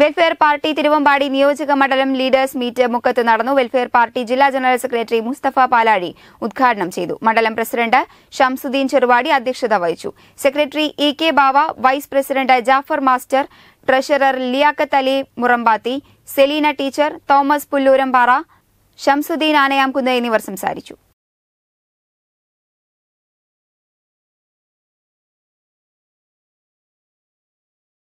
welfare party Thiruvambady നിയോജക മണ്ഡലം leaders meet മുക്കത്ത് നടന്നു വെൽഫെയർ പാർട്ടി ജില്ലാ ജനറൽ സെക്രട്ടറി മുസ്തഫ പാലാഴി ഉദ്ഘാടനം ചെയ്തു മണ്ഡലം പ്രസിഡന്റ് ഷംസുദ്ദീൻ ചെറുവാടി അധ്യക്ഷത വഹിച്ചു secretary E K Bava vice president Jafar master treasurer Liyakath Ali Murambathi Selina teacher Thomas Pullurampara Shamsuddin Anayamkunnu എന്നിവർ സംസാരിച്ചു